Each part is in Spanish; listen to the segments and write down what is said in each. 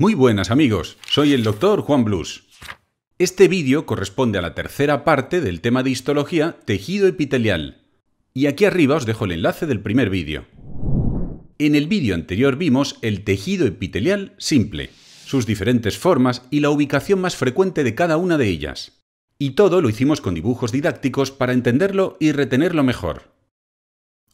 Muy buenas amigos, soy el doctor Juan Blus. Este vídeo corresponde a la tercera parte del tema de histología tejido epitelial. Y aquí arriba os dejo el enlace del primer vídeo. En el vídeo anterior vimos el tejido epitelial simple, sus diferentes formas y la ubicación más frecuente de cada una de ellas. Y todo lo hicimos con dibujos didácticos para entenderlo y retenerlo mejor.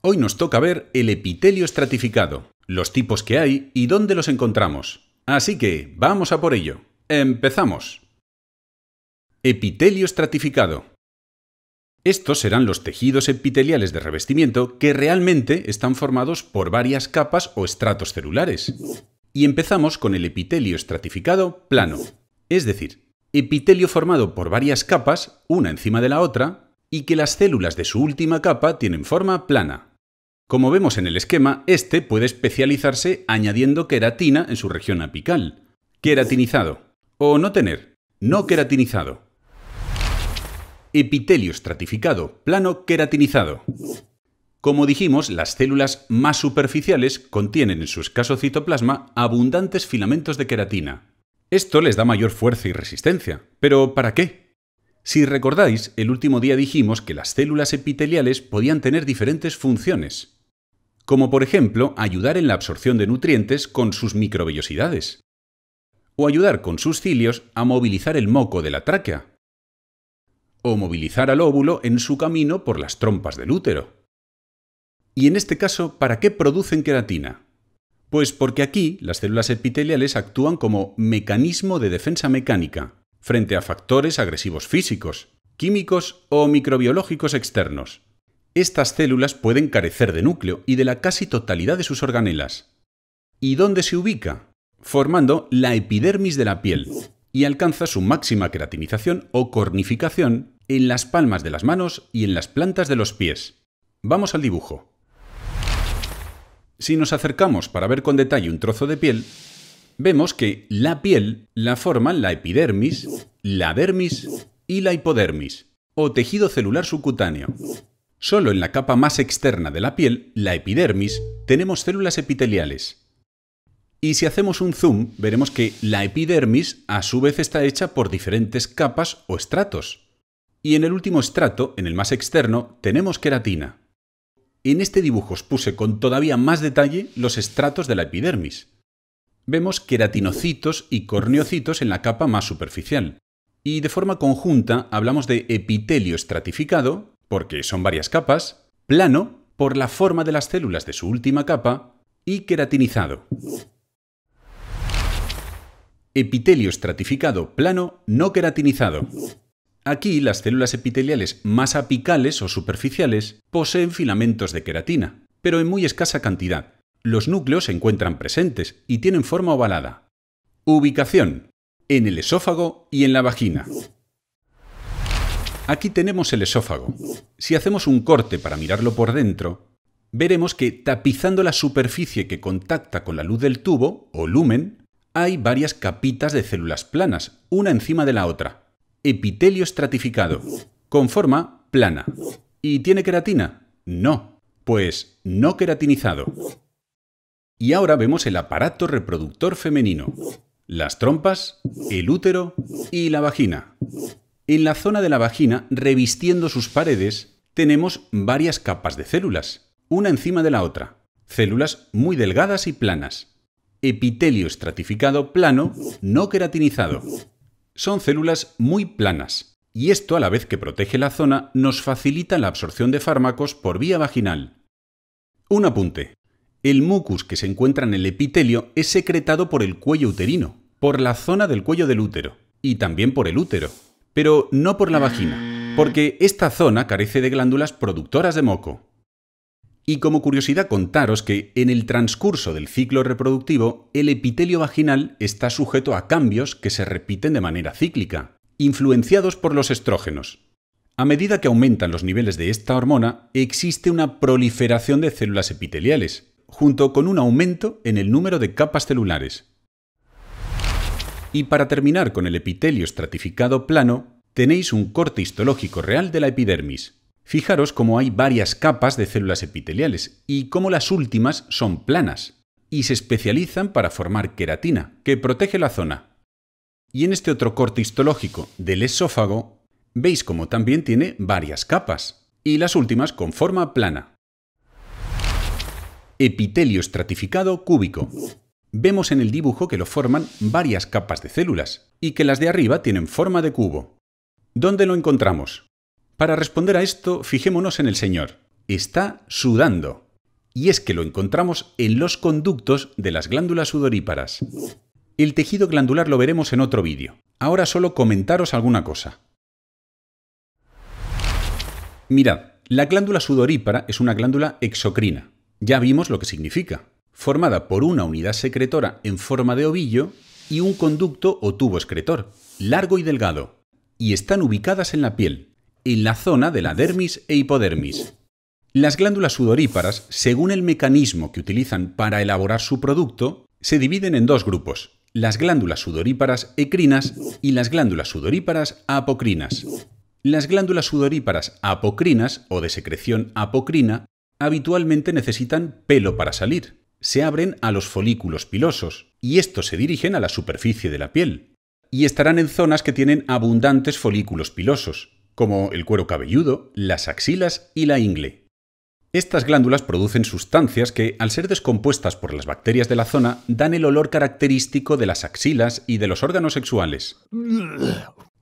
Hoy nos toca ver el epitelio estratificado, los tipos que hay y dónde los encontramos. Así que vamos a por ello. ¡Empezamos! Epitelio estratificado. Estos serán los tejidos epiteliales de revestimiento que realmente están formados por varias capas o estratos celulares. Y empezamos con el epitelio estratificado plano, es decir, epitelio formado por varias capas, una encima de la otra, y que las células de su última capa tienen forma plana. Como vemos en el esquema, este puede especializarse añadiendo queratina en su región apical. Queratinizado. O no tener. No queratinizado. Epitelio estratificado, plano queratinizado. Como dijimos, las células más superficiales contienen en su escaso citoplasma abundantes filamentos de queratina. Esto les da mayor fuerza y resistencia. ¿Pero para qué? Si recordáis, el último día dijimos que las células epiteliales podían tener diferentes funciones como por ejemplo ayudar en la absorción de nutrientes con sus microvellosidades, o ayudar con sus cilios a movilizar el moco de la tráquea, o movilizar al óvulo en su camino por las trompas del útero. Y en este caso, ¿para qué producen queratina? Pues porque aquí las células epiteliales actúan como mecanismo de defensa mecánica frente a factores agresivos físicos, químicos o microbiológicos externos, estas células pueden carecer de núcleo y de la casi totalidad de sus organelas. ¿Y dónde se ubica? Formando la epidermis de la piel y alcanza su máxima creatinización o cornificación en las palmas de las manos y en las plantas de los pies. Vamos al dibujo. Si nos acercamos para ver con detalle un trozo de piel, vemos que la piel la forman la epidermis, la dermis y la hipodermis, o tejido celular subcutáneo, Solo en la capa más externa de la piel, la epidermis, tenemos células epiteliales. Y si hacemos un zoom, veremos que la epidermis a su vez está hecha por diferentes capas o estratos. Y en el último estrato, en el más externo, tenemos queratina. En este dibujo os puse con todavía más detalle los estratos de la epidermis. Vemos queratinocitos y corneocitos en la capa más superficial. Y de forma conjunta hablamos de epitelio estratificado, porque son varias capas, plano, por la forma de las células de su última capa, y queratinizado. Epitelio estratificado plano no queratinizado. Aquí las células epiteliales más apicales o superficiales poseen filamentos de queratina, pero en muy escasa cantidad. Los núcleos se encuentran presentes y tienen forma ovalada. Ubicación. En el esófago y en la vagina. Aquí tenemos el esófago. Si hacemos un corte para mirarlo por dentro, veremos que tapizando la superficie que contacta con la luz del tubo, o lumen, hay varias capitas de células planas, una encima de la otra. Epitelio estratificado, con forma plana. ¿Y tiene queratina? No, pues no queratinizado. Y ahora vemos el aparato reproductor femenino, las trompas, el útero y la vagina. En la zona de la vagina, revistiendo sus paredes, tenemos varias capas de células, una encima de la otra, células muy delgadas y planas. Epitelio estratificado plano, no queratinizado. Son células muy planas, y esto a la vez que protege la zona nos facilita la absorción de fármacos por vía vaginal. Un apunte. El mucus que se encuentra en el epitelio es secretado por el cuello uterino, por la zona del cuello del útero y también por el útero pero no por la vagina, porque esta zona carece de glándulas productoras de moco. Y como curiosidad contaros que en el transcurso del ciclo reproductivo, el epitelio vaginal está sujeto a cambios que se repiten de manera cíclica, influenciados por los estrógenos. A medida que aumentan los niveles de esta hormona, existe una proliferación de células epiteliales, junto con un aumento en el número de capas celulares. Y para terminar con el epitelio estratificado plano, tenéis un corte histológico real de la epidermis. Fijaros cómo hay varias capas de células epiteliales y cómo las últimas son planas y se especializan para formar queratina, que protege la zona. Y en este otro corte histológico del esófago, veis cómo también tiene varias capas y las últimas con forma plana. Epitelio estratificado cúbico. Vemos en el dibujo que lo forman varias capas de células y que las de arriba tienen forma de cubo. ¿Dónde lo encontramos? Para responder a esto, fijémonos en el señor. Está sudando. Y es que lo encontramos en los conductos de las glándulas sudoríparas. El tejido glandular lo veremos en otro vídeo. Ahora solo comentaros alguna cosa. Mirad, la glándula sudorípara es una glándula exocrina. Ya vimos lo que significa formada por una unidad secretora en forma de ovillo y un conducto o tubo excretor, largo y delgado, y están ubicadas en la piel, en la zona de la dermis e hipodermis. Las glándulas sudoríparas, según el mecanismo que utilizan para elaborar su producto, se dividen en dos grupos, las glándulas sudoríparas ecrinas y las glándulas sudoríparas apocrinas. Las glándulas sudoríparas apocrinas o de secreción apocrina habitualmente necesitan pelo para salir, se abren a los folículos pilosos, y estos se dirigen a la superficie de la piel, y estarán en zonas que tienen abundantes folículos pilosos, como el cuero cabelludo, las axilas y la ingle. Estas glándulas producen sustancias que, al ser descompuestas por las bacterias de la zona, dan el olor característico de las axilas y de los órganos sexuales.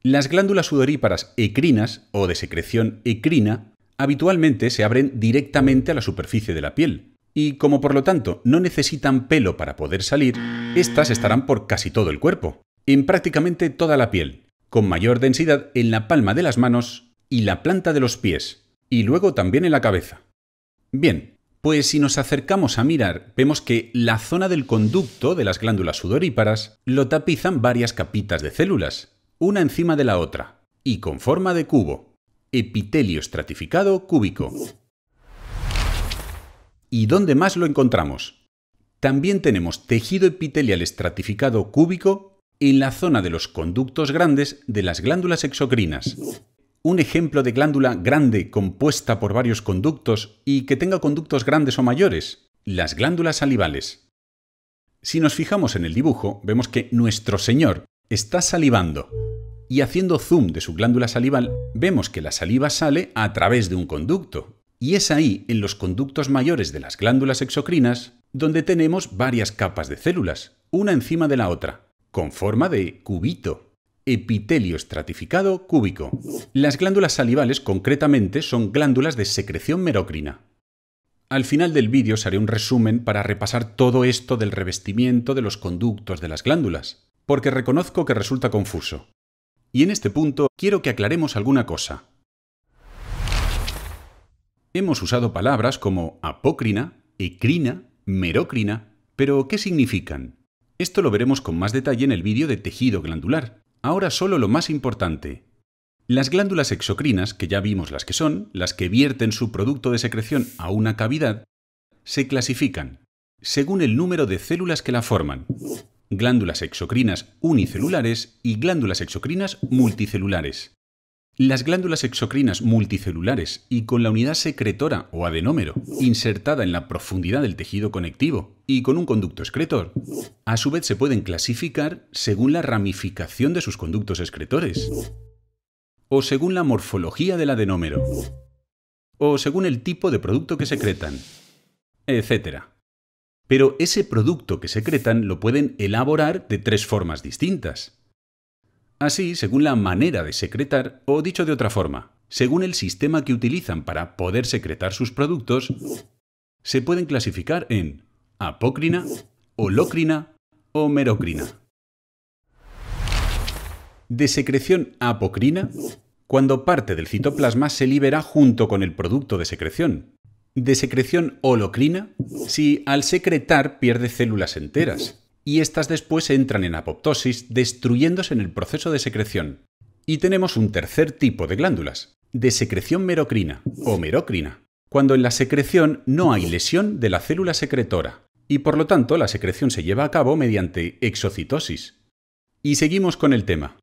Las glándulas sudoríparas ecrinas o de secreción ecrina habitualmente se abren directamente a la superficie de la piel, y como por lo tanto no necesitan pelo para poder salir, estas estarán por casi todo el cuerpo, en prácticamente toda la piel, con mayor densidad en la palma de las manos y la planta de los pies, y luego también en la cabeza. Bien, pues si nos acercamos a mirar, vemos que la zona del conducto de las glándulas sudoríparas lo tapizan varias capitas de células, una encima de la otra, y con forma de cubo, epitelio estratificado cúbico. ¿Y dónde más lo encontramos? También tenemos tejido epitelial estratificado cúbico en la zona de los conductos grandes de las glándulas exocrinas. Un ejemplo de glándula grande compuesta por varios conductos y que tenga conductos grandes o mayores, las glándulas salivales. Si nos fijamos en el dibujo, vemos que nuestro Señor está salivando. Y haciendo zoom de su glándula salival, vemos que la saliva sale a través de un conducto, y es ahí, en los conductos mayores de las glándulas exocrinas, donde tenemos varias capas de células, una encima de la otra, con forma de cubito, epitelio estratificado cúbico. Las glándulas salivales concretamente son glándulas de secreción merocrina. Al final del vídeo os haré un resumen para repasar todo esto del revestimiento de los conductos de las glándulas, porque reconozco que resulta confuso. Y en este punto quiero que aclaremos alguna cosa hemos usado palabras como apócrina, ecrina, merócrina, pero ¿qué significan? Esto lo veremos con más detalle en el vídeo de tejido glandular. Ahora solo lo más importante. Las glándulas exocrinas, que ya vimos las que son, las que vierten su producto de secreción a una cavidad, se clasifican según el número de células que la forman. Glándulas exocrinas unicelulares y glándulas exocrinas multicelulares. Las glándulas exocrinas multicelulares y con la unidad secretora o adenómero insertada en la profundidad del tejido conectivo y con un conducto excretor, a su vez se pueden clasificar según la ramificación de sus conductos excretores, o según la morfología del adenómero, o según el tipo de producto que secretan, etc. Pero ese producto que secretan lo pueden elaborar de tres formas distintas Así, según la manera de secretar, o dicho de otra forma, según el sistema que utilizan para poder secretar sus productos, se pueden clasificar en apócrina, holocrina o merocrina. De secreción apocrina, cuando parte del citoplasma se libera junto con el producto de secreción. De secreción holocrina, si al secretar pierde células enteras y estas después entran en apoptosis destruyéndose en el proceso de secreción. Y tenemos un tercer tipo de glándulas, de secreción merocrina o merocrina, cuando en la secreción no hay lesión de la célula secretora, y por lo tanto la secreción se lleva a cabo mediante exocitosis. Y seguimos con el tema.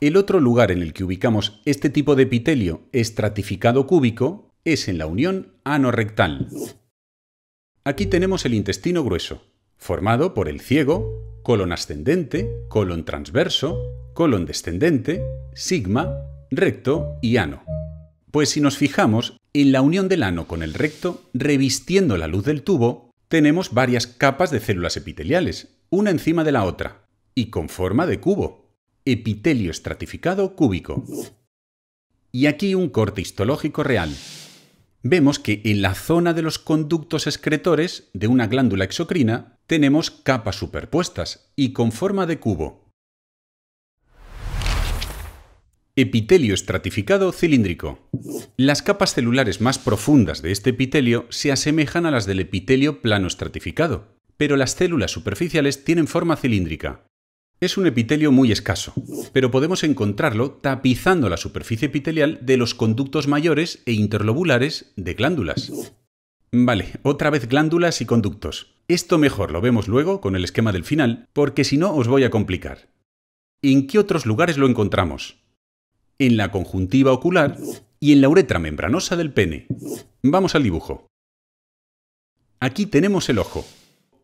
El otro lugar en el que ubicamos este tipo de epitelio estratificado cúbico es en la unión anorrectal, Aquí tenemos el intestino grueso, formado por el ciego, colon ascendente, colon transverso, colon descendente, sigma, recto y ano. Pues si nos fijamos en la unión del ano con el recto, revistiendo la luz del tubo, tenemos varias capas de células epiteliales, una encima de la otra, y con forma de cubo, epitelio estratificado cúbico. Y aquí un corte histológico real, vemos que en la zona de los conductos excretores de una glándula exocrina tenemos capas superpuestas y con forma de cubo. Epitelio estratificado cilíndrico. Las capas celulares más profundas de este epitelio se asemejan a las del epitelio plano estratificado, pero las células superficiales tienen forma cilíndrica, es un epitelio muy escaso, pero podemos encontrarlo tapizando la superficie epitelial de los conductos mayores e interlobulares de glándulas. Vale, otra vez glándulas y conductos. Esto mejor lo vemos luego con el esquema del final, porque si no os voy a complicar. ¿En qué otros lugares lo encontramos? En la conjuntiva ocular y en la uretra membranosa del pene. Vamos al dibujo. Aquí tenemos el ojo,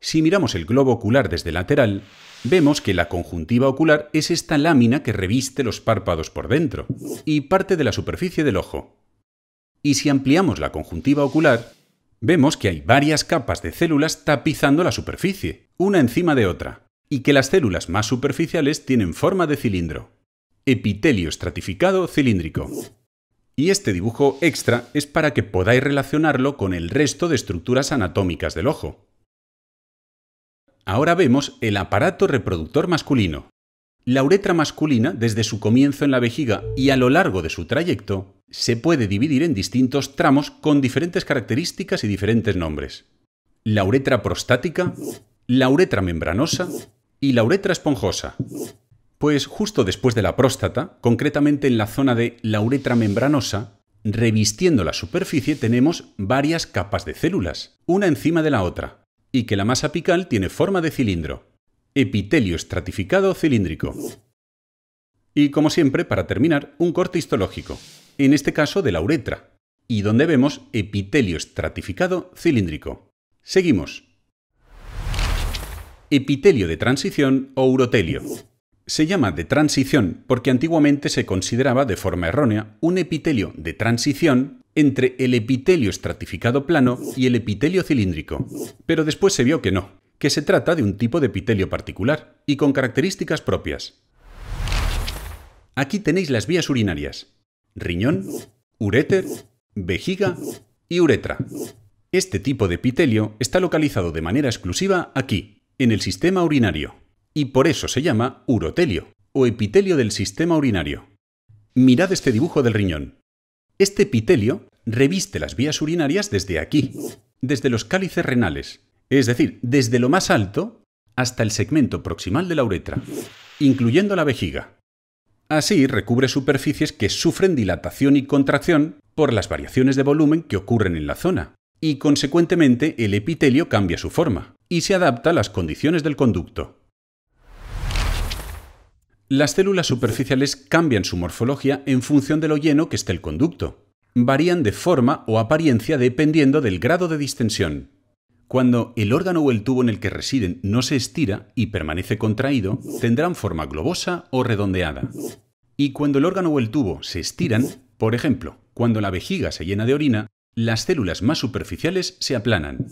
si miramos el globo ocular desde lateral, vemos que la conjuntiva ocular es esta lámina que reviste los párpados por dentro y parte de la superficie del ojo. Y si ampliamos la conjuntiva ocular, vemos que hay varias capas de células tapizando la superficie, una encima de otra, y que las células más superficiales tienen forma de cilindro. Epitelio estratificado cilíndrico. Y este dibujo extra es para que podáis relacionarlo con el resto de estructuras anatómicas del ojo, Ahora vemos el aparato reproductor masculino. La uretra masculina, desde su comienzo en la vejiga y a lo largo de su trayecto, se puede dividir en distintos tramos con diferentes características y diferentes nombres. La uretra prostática, la uretra membranosa y la uretra esponjosa. Pues justo después de la próstata, concretamente en la zona de la uretra membranosa, revistiendo la superficie tenemos varias capas de células, una encima de la otra, y que la masa apical tiene forma de cilindro. Epitelio estratificado cilíndrico. Y como siempre, para terminar, un corte histológico, en este caso de la uretra, y donde vemos epitelio estratificado cilíndrico. Seguimos. Epitelio de transición o urotelio. Se llama de transición porque antiguamente se consideraba de forma errónea un epitelio de transición entre el epitelio estratificado plano y el epitelio cilíndrico, pero después se vio que no, que se trata de un tipo de epitelio particular y con características propias. Aquí tenéis las vías urinarias, riñón, ureter, vejiga y uretra. Este tipo de epitelio está localizado de manera exclusiva aquí, en el sistema urinario, y por eso se llama urotelio, o epitelio del sistema urinario. Mirad este dibujo del riñón. Este epitelio reviste las vías urinarias desde aquí, desde los cálices renales, es decir, desde lo más alto hasta el segmento proximal de la uretra, incluyendo la vejiga. Así recubre superficies que sufren dilatación y contracción por las variaciones de volumen que ocurren en la zona, y consecuentemente el epitelio cambia su forma y se adapta a las condiciones del conducto. Las células superficiales cambian su morfología en función de lo lleno que esté el conducto. Varían de forma o apariencia dependiendo del grado de distensión. Cuando el órgano o el tubo en el que residen no se estira y permanece contraído, tendrán forma globosa o redondeada. Y cuando el órgano o el tubo se estiran, por ejemplo, cuando la vejiga se llena de orina, las células más superficiales se aplanan.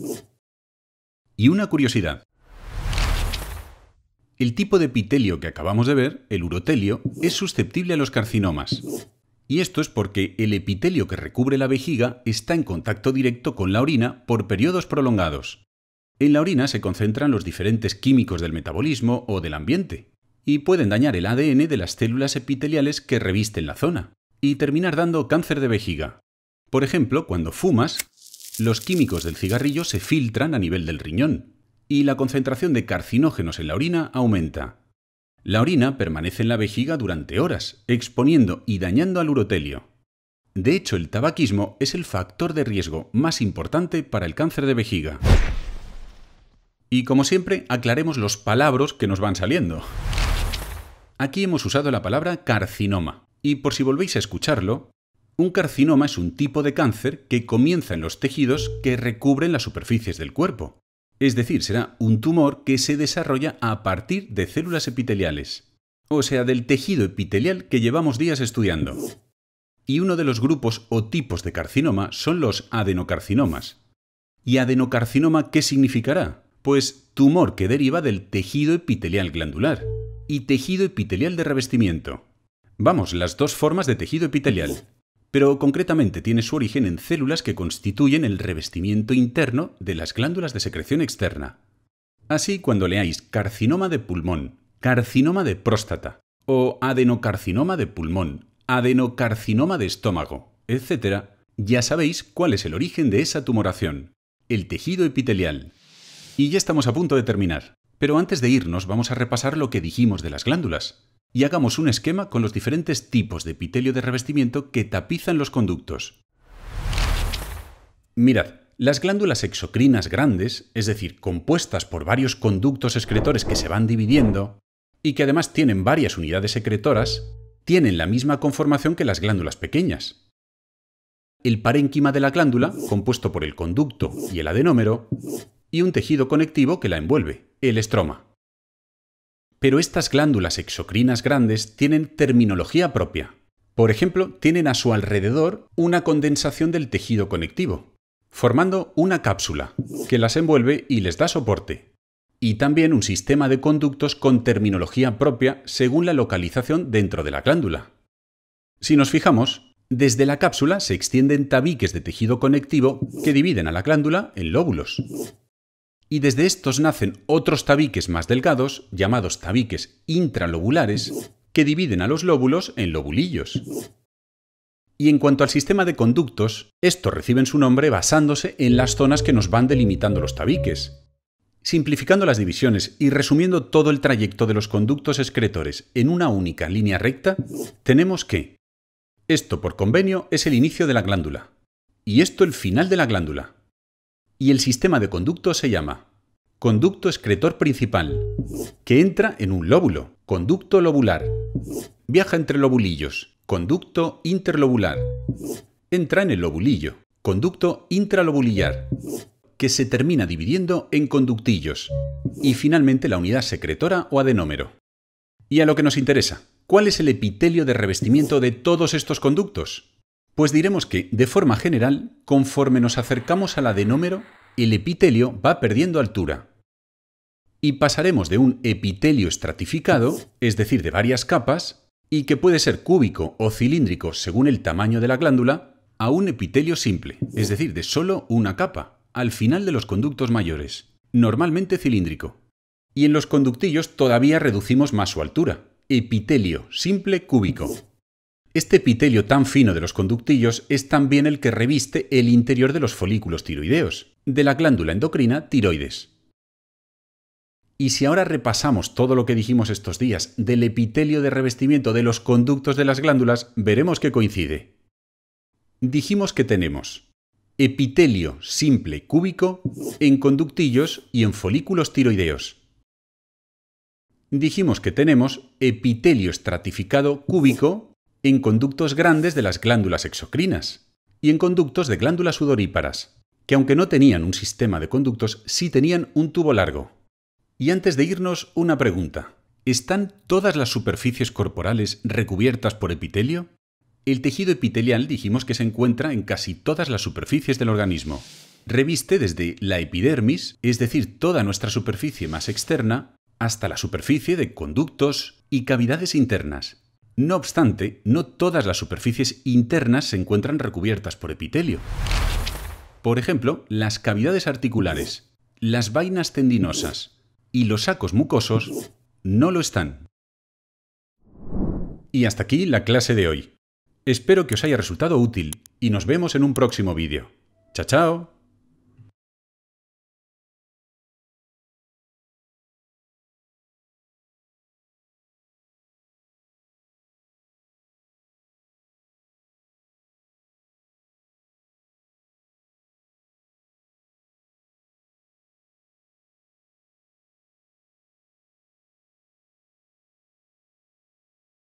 Y una curiosidad, el tipo de epitelio que acabamos de ver, el urotelio, es susceptible a los carcinomas. Y esto es porque el epitelio que recubre la vejiga está en contacto directo con la orina por periodos prolongados. En la orina se concentran los diferentes químicos del metabolismo o del ambiente, y pueden dañar el ADN de las células epiteliales que revisten la zona, y terminar dando cáncer de vejiga. Por ejemplo, cuando fumas, los químicos del cigarrillo se filtran a nivel del riñón, y la concentración de carcinógenos en la orina aumenta. La orina permanece en la vejiga durante horas, exponiendo y dañando al urotelio. De hecho, el tabaquismo es el factor de riesgo más importante para el cáncer de vejiga. Y como siempre, aclaremos los palabras que nos van saliendo. Aquí hemos usado la palabra carcinoma, y por si volvéis a escucharlo, un carcinoma es un tipo de cáncer que comienza en los tejidos que recubren las superficies del cuerpo, es decir, será un tumor que se desarrolla a partir de células epiteliales, o sea, del tejido epitelial que llevamos días estudiando. Y uno de los grupos o tipos de carcinoma son los adenocarcinomas. ¿Y adenocarcinoma qué significará? Pues tumor que deriva del tejido epitelial glandular y tejido epitelial de revestimiento. Vamos, las dos formas de tejido epitelial pero concretamente tiene su origen en células que constituyen el revestimiento interno de las glándulas de secreción externa. Así, cuando leáis carcinoma de pulmón, carcinoma de próstata, o adenocarcinoma de pulmón, adenocarcinoma de estómago, etc., ya sabéis cuál es el origen de esa tumoración, el tejido epitelial. Y ya estamos a punto de terminar, pero antes de irnos vamos a repasar lo que dijimos de las glándulas y hagamos un esquema con los diferentes tipos de epitelio de revestimiento que tapizan los conductos. Mirad, las glándulas exocrinas grandes, es decir, compuestas por varios conductos excretores que se van dividiendo y que además tienen varias unidades secretoras, tienen la misma conformación que las glándulas pequeñas. El parénquima de la glándula, compuesto por el conducto y el adenómero, y un tejido conectivo que la envuelve, el estroma pero estas glándulas exocrinas grandes tienen terminología propia. Por ejemplo, tienen a su alrededor una condensación del tejido conectivo, formando una cápsula que las envuelve y les da soporte, y también un sistema de conductos con terminología propia según la localización dentro de la glándula. Si nos fijamos, desde la cápsula se extienden tabiques de tejido conectivo que dividen a la glándula en lóbulos, y desde estos nacen otros tabiques más delgados, llamados tabiques intralobulares, que dividen a los lóbulos en lobulillos. Y en cuanto al sistema de conductos, estos reciben su nombre basándose en las zonas que nos van delimitando los tabiques. Simplificando las divisiones y resumiendo todo el trayecto de los conductos excretores en una única línea recta, tenemos que esto por convenio es el inicio de la glándula y esto el final de la glándula y el sistema de conducto se llama conducto excretor principal, que entra en un lóbulo, conducto lobular, viaja entre lobulillos, conducto interlobular, entra en el lobulillo, conducto intralobulillar, que se termina dividiendo en conductillos, y finalmente la unidad secretora o adenómero. Y a lo que nos interesa, ¿cuál es el epitelio de revestimiento de todos estos conductos? Pues diremos que, de forma general, conforme nos acercamos a la de el epitelio va perdiendo altura. Y pasaremos de un epitelio estratificado, es decir, de varias capas, y que puede ser cúbico o cilíndrico según el tamaño de la glándula, a un epitelio simple, es decir, de solo una capa, al final de los conductos mayores, normalmente cilíndrico. Y en los conductillos todavía reducimos más su altura, epitelio simple cúbico, este epitelio tan fino de los conductillos es también el que reviste el interior de los folículos tiroideos, de la glándula endocrina tiroides. Y si ahora repasamos todo lo que dijimos estos días del epitelio de revestimiento de los conductos de las glándulas, veremos que coincide. Dijimos que tenemos epitelio simple cúbico en conductillos y en folículos tiroideos. Dijimos que tenemos epitelio estratificado cúbico en conductos grandes de las glándulas exocrinas y en conductos de glándulas sudoríparas, que aunque no tenían un sistema de conductos, sí tenían un tubo largo. Y antes de irnos, una pregunta. ¿Están todas las superficies corporales recubiertas por epitelio? El tejido epitelial dijimos que se encuentra en casi todas las superficies del organismo. Reviste desde la epidermis, es decir, toda nuestra superficie más externa, hasta la superficie de conductos y cavidades internas, no obstante, no todas las superficies internas se encuentran recubiertas por epitelio. Por ejemplo, las cavidades articulares, las vainas tendinosas y los sacos mucosos no lo están. Y hasta aquí la clase de hoy. Espero que os haya resultado útil y nos vemos en un próximo vídeo. ¡Chao, chao!